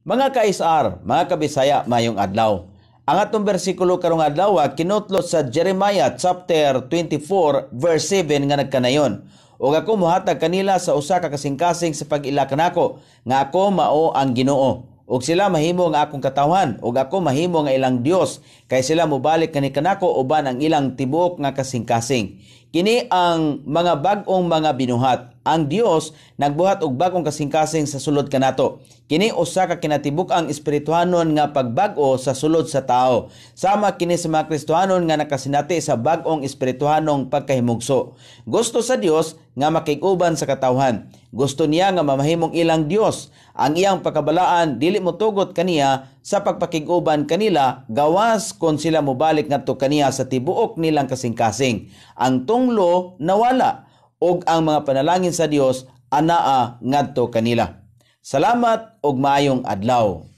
Mga ka-SR, mga kabisaya, mayong adlaw. Ang atong bersikulo karong adlaw kinutlot sa Jeremiah chapter 24 verse 7 nga nagkanayon. O ako muhatag kanila sa usa ka kasing-kasing sa pag-ila kanako nga ako mao ang Ginoo. O sila mahimo nga akong katawhan o ako mahimo nga ilang Dios kay sila mobalik kani kanako uban ang ilang tibuok nga kasing-kasing. Kini ang mga bag-ong mga binuhat. Ang Dios nagbuhat og bag-ong kasing sa sulod kanato. Kini usa ka kinatibuk-ang espirituhanon nga pagbag-o sa sulod sa tao. Sama kini sa mga Kristohanon nga nakasinati sa bag-ong espirituhanong pagkahimugso. Gusto sa Dios nga makiguban sa katawhan. Gusto niya nga mamahimong ilang Dios. Ang iyang pakabalaan dili motugot kaniya sa pagpakiguban kanila gawas kon sila mobalik ngadto kaniya sa tibuok nilang kasing-kasing. Ang tunglo nawala og ang mga panalangin sa Dios anaa ngadto kanila. Salamat og maayong adlaw.